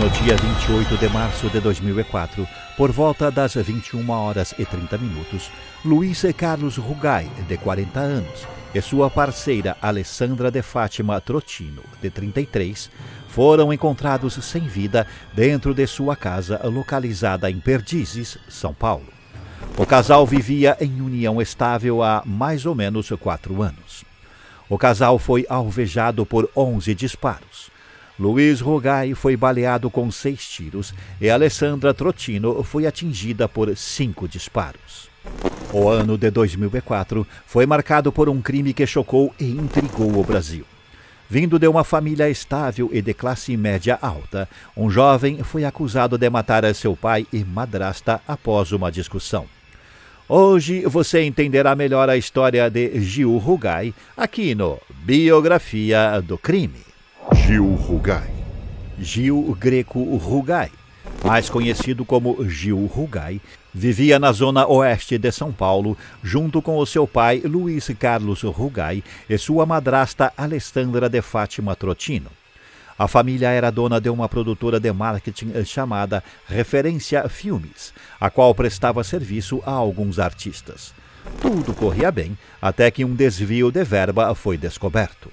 No dia 28 de março de 2004, por volta das 21 horas e 30 minutos, Luiz Carlos Rugai, de 40 anos, e sua parceira Alessandra de Fátima Trotino, de 33, foram encontrados sem vida dentro de sua casa localizada em Perdizes, São Paulo. O casal vivia em união estável há mais ou menos quatro anos. O casal foi alvejado por 11 disparos. Luiz Rogai foi baleado com seis tiros e Alessandra Trotino foi atingida por cinco disparos. O ano de 2004 foi marcado por um crime que chocou e intrigou o Brasil. Vindo de uma família estável e de classe média alta, um jovem foi acusado de matar seu pai e madrasta após uma discussão. Hoje você entenderá melhor a história de Gil Rugai aqui no Biografia do Crime. Gil Rugai. Gil Greco Rugai, mais conhecido como Gil Rugai, vivia na zona oeste de São Paulo, junto com o seu pai Luiz Carlos Rugai e sua madrasta Alessandra de Fátima Trotino. A família era dona de uma produtora de marketing chamada Referência Filmes, a qual prestava serviço a alguns artistas. Tudo corria bem até que um desvio de verba foi descoberto.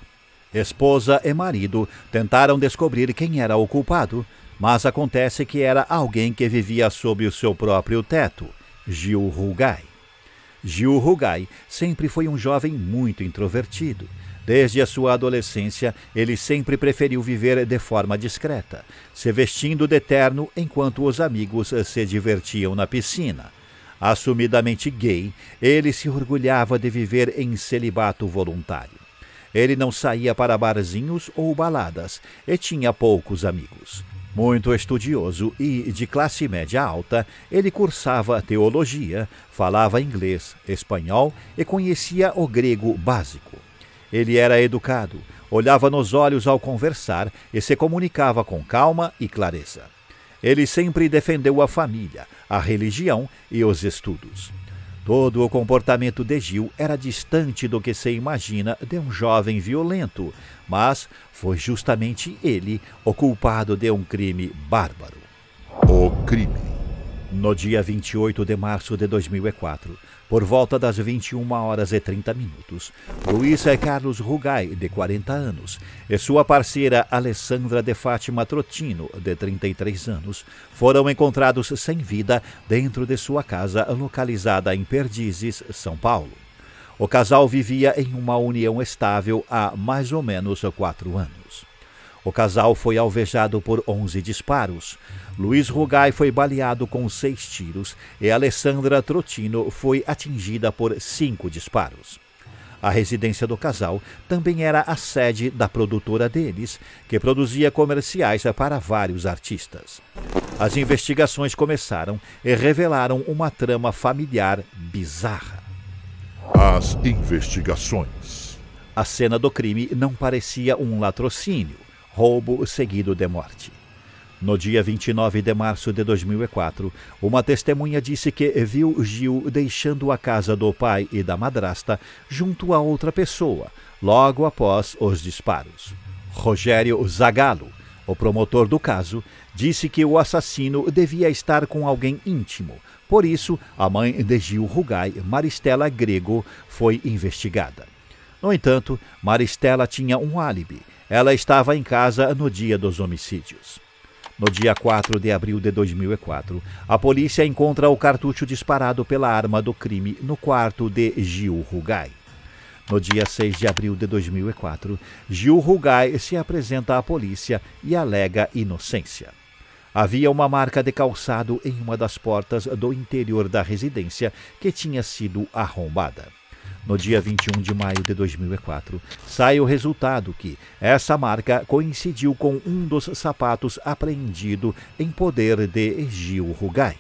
Esposa e marido tentaram descobrir quem era o culpado, mas acontece que era alguém que vivia sob o seu próprio teto, Gil Rugai. Gil Rugai sempre foi um jovem muito introvertido. Desde a sua adolescência, ele sempre preferiu viver de forma discreta, se vestindo de terno enquanto os amigos se divertiam na piscina. Assumidamente gay, ele se orgulhava de viver em celibato voluntário. Ele não saía para barzinhos ou baladas e tinha poucos amigos. Muito estudioso e de classe média alta, ele cursava teologia, falava inglês, espanhol e conhecia o grego básico. Ele era educado, olhava nos olhos ao conversar e se comunicava com calma e clareza. Ele sempre defendeu a família, a religião e os estudos. Todo o comportamento de Gil era distante do que se imagina de um jovem violento, mas foi justamente ele o culpado de um crime bárbaro. O crime. No dia 28 de março de 2004, por volta das 21 horas e 30 minutos, Luiz Carlos Rugai, de 40 anos, e sua parceira Alessandra de Fátima Trotino, de 33 anos, foram encontrados sem vida dentro de sua casa localizada em Perdizes, São Paulo. O casal vivia em uma união estável há mais ou menos quatro anos. O casal foi alvejado por 11 disparos. Luiz Rugai foi baleado com seis tiros e Alessandra Trotino foi atingida por cinco disparos. A residência do casal também era a sede da produtora deles, que produzia comerciais para vários artistas. As investigações começaram e revelaram uma trama familiar bizarra. As investigações. A cena do crime não parecia um latrocínio roubo seguido de morte. No dia 29 de março de 2004, uma testemunha disse que viu Gil deixando a casa do pai e da madrasta junto a outra pessoa, logo após os disparos. Rogério Zagallo, o promotor do caso, disse que o assassino devia estar com alguém íntimo. Por isso, a mãe de Gil Rugai, Maristela Grego, foi investigada. No entanto, Maristela tinha um álibi ela estava em casa no dia dos homicídios. No dia 4 de abril de 2004, a polícia encontra o cartucho disparado pela arma do crime no quarto de Gil Rugai. No dia 6 de abril de 2004, Gil Rugai se apresenta à polícia e alega inocência. Havia uma marca de calçado em uma das portas do interior da residência que tinha sido arrombada. No dia 21 de maio de 2004, sai o resultado que essa marca coincidiu com um dos sapatos apreendido em poder de Gil Rugai.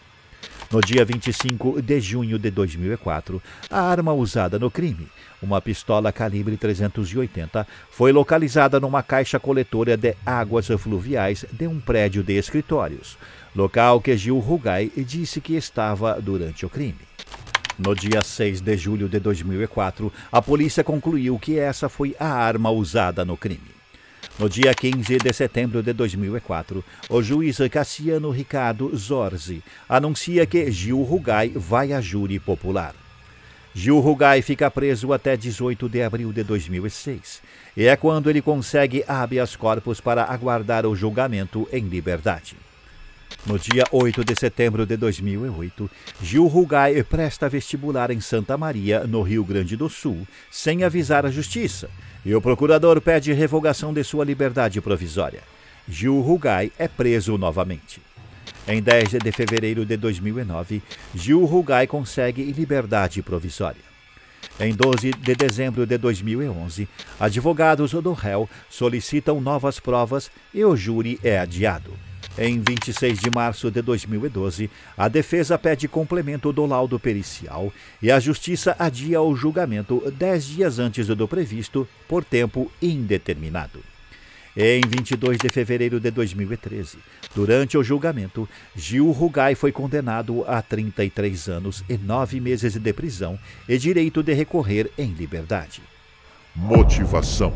No dia 25 de junho de 2004, a arma usada no crime, uma pistola calibre 380, foi localizada numa caixa coletora de águas fluviais de um prédio de escritórios, local que Gil Rugai disse que estava durante o crime. No dia 6 de julho de 2004, a polícia concluiu que essa foi a arma usada no crime. No dia 15 de setembro de 2004, o juiz Cassiano Ricardo Zorzi anuncia que Gil Rugai vai a júri popular. Gil Rugai fica preso até 18 de abril de 2006 e é quando ele consegue habeas corpus para aguardar o julgamento em liberdade. No dia 8 de setembro de 2008, Gil Rugai presta vestibular em Santa Maria, no Rio Grande do Sul, sem avisar a justiça, e o procurador pede revogação de sua liberdade provisória. Gil Rugai é preso novamente. Em 10 de fevereiro de 2009, Gil Rugai consegue liberdade provisória. Em 12 de dezembro de 2011, advogados do réu solicitam novas provas e o júri é adiado. Em 26 de março de 2012, a defesa pede complemento do laudo pericial e a justiça adia o julgamento 10 dias antes do previsto, por tempo indeterminado. Em 22 de fevereiro de 2013, durante o julgamento, Gil Rugai foi condenado a 33 anos e 9 meses de prisão e direito de recorrer em liberdade. Motivação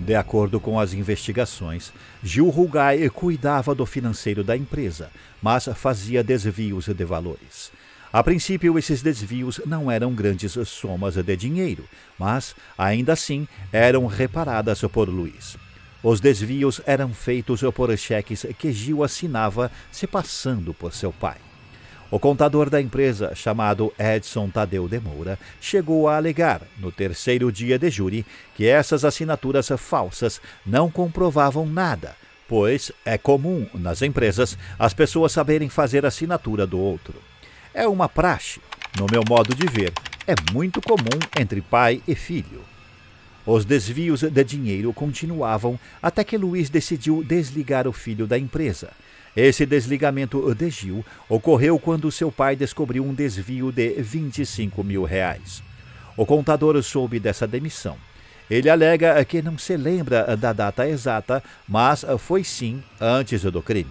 de acordo com as investigações, Gil Rugai cuidava do financeiro da empresa, mas fazia desvios de valores. A princípio, esses desvios não eram grandes somas de dinheiro, mas, ainda assim, eram reparadas por Luiz. Os desvios eram feitos por cheques que Gil assinava se passando por seu pai. O contador da empresa, chamado Edson Tadeu de Moura, chegou a alegar, no terceiro dia de júri, que essas assinaturas falsas não comprovavam nada, pois é comum nas empresas as pessoas saberem fazer assinatura do outro. É uma praxe, no meu modo de ver, é muito comum entre pai e filho. Os desvios de dinheiro continuavam até que Luiz decidiu desligar o filho da empresa. Esse desligamento de Gil ocorreu quando seu pai descobriu um desvio de 25 mil reais. O contador soube dessa demissão. Ele alega que não se lembra da data exata, mas foi sim antes do crime.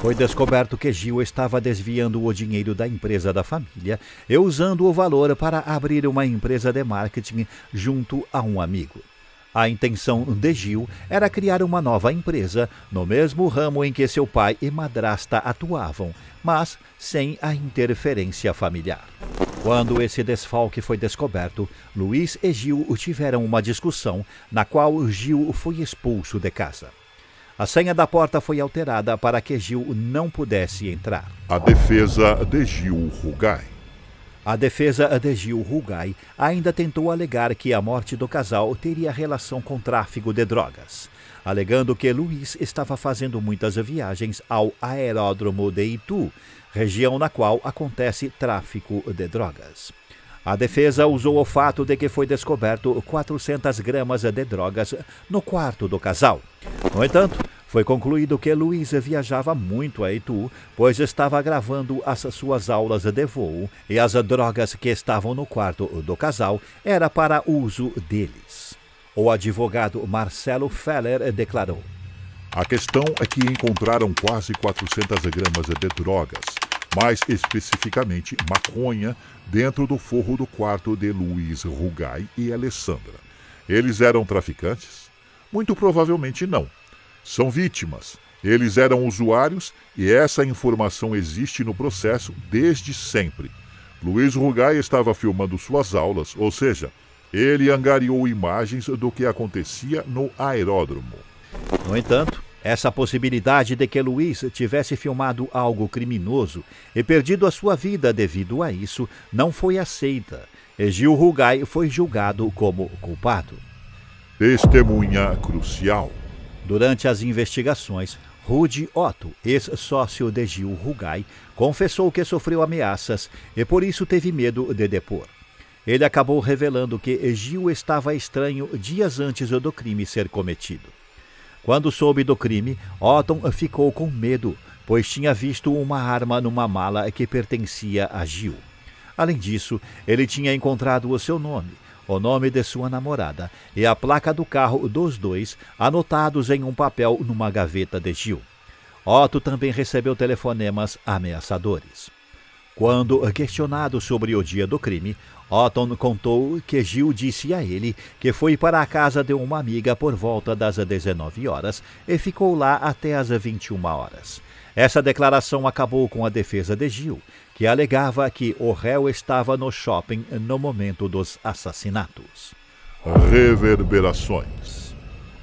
Foi descoberto que Gil estava desviando o dinheiro da empresa da família e usando o valor para abrir uma empresa de marketing junto a um amigo. A intenção de Gil era criar uma nova empresa no mesmo ramo em que seu pai e madrasta atuavam, mas sem a interferência familiar. Quando esse desfalque foi descoberto, Luiz e Gil tiveram uma discussão na qual Gil foi expulso de casa. A senha da porta foi alterada para que Gil não pudesse entrar. A defesa de Gil Rugai. A defesa de Gil Rugai ainda tentou alegar que a morte do casal teria relação com tráfico de drogas, alegando que Luiz estava fazendo muitas viagens ao aeródromo de Itu, região na qual acontece tráfico de drogas. A defesa usou o fato de que foi descoberto 400 gramas de drogas no quarto do casal. No entanto, foi concluído que Luísa viajava muito a Itu, pois estava gravando as suas aulas de voo e as drogas que estavam no quarto do casal era para uso deles. O advogado Marcelo Feller declarou: A questão é que encontraram quase 400 gramas de drogas, mais especificamente maconha, dentro do forro do quarto de Luiz Rugai e Alessandra. Eles eram traficantes? Muito provavelmente não são vítimas. Eles eram usuários e essa informação existe no processo desde sempre. Luiz Rugai estava filmando suas aulas, ou seja, ele angariou imagens do que acontecia no aeródromo. No entanto, essa possibilidade de que Luiz tivesse filmado algo criminoso e perdido a sua vida devido a isso não foi aceita. E Gil Rugai foi julgado como culpado. Testemunha crucial. Durante as investigações, Rudi Otto, ex-sócio de Gil Rugai, confessou que sofreu ameaças e por isso teve medo de depor. Ele acabou revelando que Gil estava estranho dias antes do crime ser cometido. Quando soube do crime, Otton ficou com medo, pois tinha visto uma arma numa mala que pertencia a Gil. Além disso, ele tinha encontrado o seu nome, o nome de sua namorada e a placa do carro dos dois anotados em um papel numa gaveta de Gil. Otto também recebeu telefonemas ameaçadores. Quando questionado sobre o dia do crime, Otton contou que Gil disse a ele que foi para a casa de uma amiga por volta das 19 horas e ficou lá até as 21 horas. Essa declaração acabou com a defesa de Gil, que alegava que o réu estava no shopping no momento dos assassinatos. Reverberações.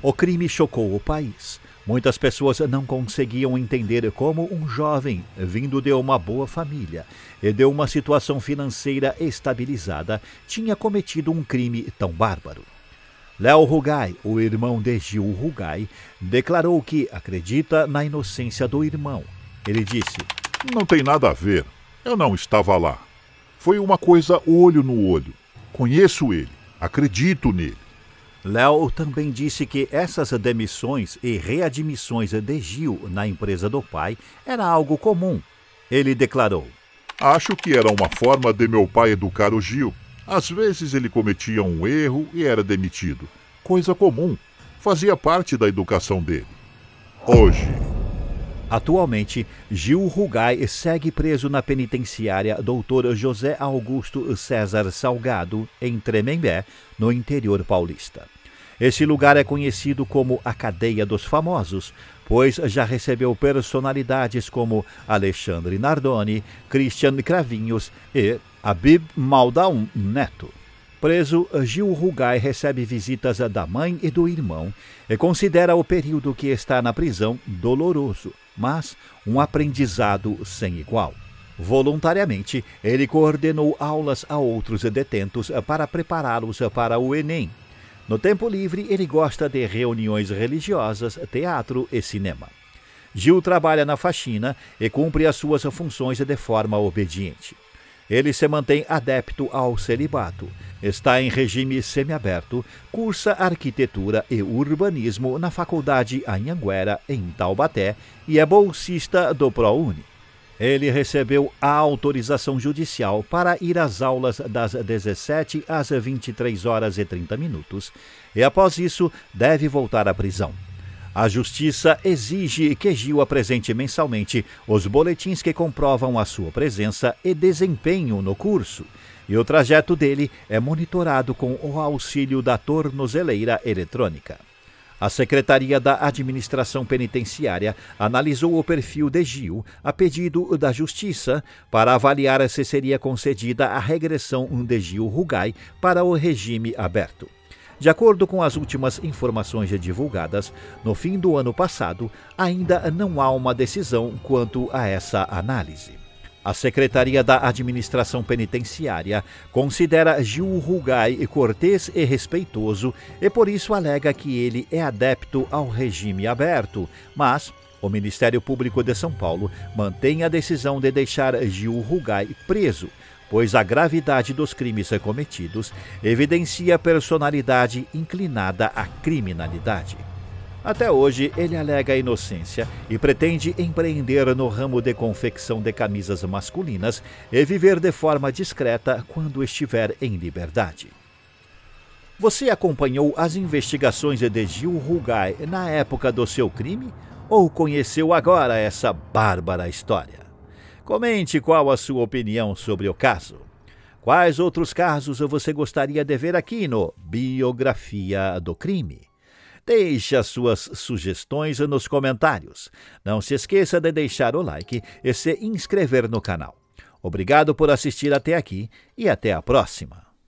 O crime chocou o país Muitas pessoas não conseguiam entender como um jovem, vindo de uma boa família e de uma situação financeira estabilizada, tinha cometido um crime tão bárbaro. Léo Rugai, o irmão de Gil Rugai, declarou que acredita na inocência do irmão. Ele disse: Não tem nada a ver. Eu não estava lá. Foi uma coisa olho no olho. Conheço ele, acredito nele. Léo também disse que essas demissões e readmissões de Gil na empresa do pai era algo comum. Ele declarou: Acho que era uma forma de meu pai educar o Gil. Às vezes ele cometia um erro e era demitido. Coisa comum. Fazia parte da educação dele. Hoje, Atualmente, Gil Rugai segue preso na penitenciária Doutor José Augusto César Salgado, em Tremembé, no interior paulista. Esse lugar é conhecido como a Cadeia dos Famosos, pois já recebeu personalidades como Alexandre Nardoni, Christian Cravinhos e Abib Maldaum Neto. Preso, Gil Rugai recebe visitas da mãe e do irmão e considera o período que está na prisão doloroso mas um aprendizado sem igual. Voluntariamente, ele coordenou aulas a outros detentos para prepará-los para o Enem. No tempo livre, ele gosta de reuniões religiosas, teatro e cinema. Gil trabalha na faxina e cumpre as suas funções de forma obediente. Ele se mantém adepto ao celibato, está em regime semiaberto, cursa arquitetura e urbanismo na Faculdade Anhanguera, em Taubaté, e é bolsista do ProUni. Ele recebeu a autorização judicial para ir às aulas das 17 às 23 horas e 30 minutos e após isso deve voltar à prisão. A Justiça exige que Gil apresente mensalmente os boletins que comprovam a sua presença e desempenho no curso. E o trajeto dele é monitorado com o auxílio da tornozeleira eletrônica. A Secretaria da Administração Penitenciária analisou o perfil de Gil a pedido da Justiça para avaliar se seria concedida a regressão de Gil Rugai para o regime aberto. De acordo com as últimas informações divulgadas, no fim do ano passado, ainda não há uma decisão quanto a essa análise. A Secretaria da Administração Penitenciária considera Gil Rugai cortês e respeitoso e por isso alega que ele é adepto ao regime aberto, mas o Ministério Público de São Paulo mantém a decisão de deixar Gil Rugai preso pois a gravidade dos crimes cometidos evidencia personalidade inclinada à criminalidade. Até hoje, ele alega inocência e pretende empreender no ramo de confecção de camisas masculinas e viver de forma discreta quando estiver em liberdade. Você acompanhou as investigações de Gil Rugai na época do seu crime ou conheceu agora essa bárbara história? Comente qual a sua opinião sobre o caso. Quais outros casos você gostaria de ver aqui no Biografia do Crime? Deixe as suas sugestões nos comentários. Não se esqueça de deixar o like e se inscrever no canal. Obrigado por assistir até aqui e até a próxima.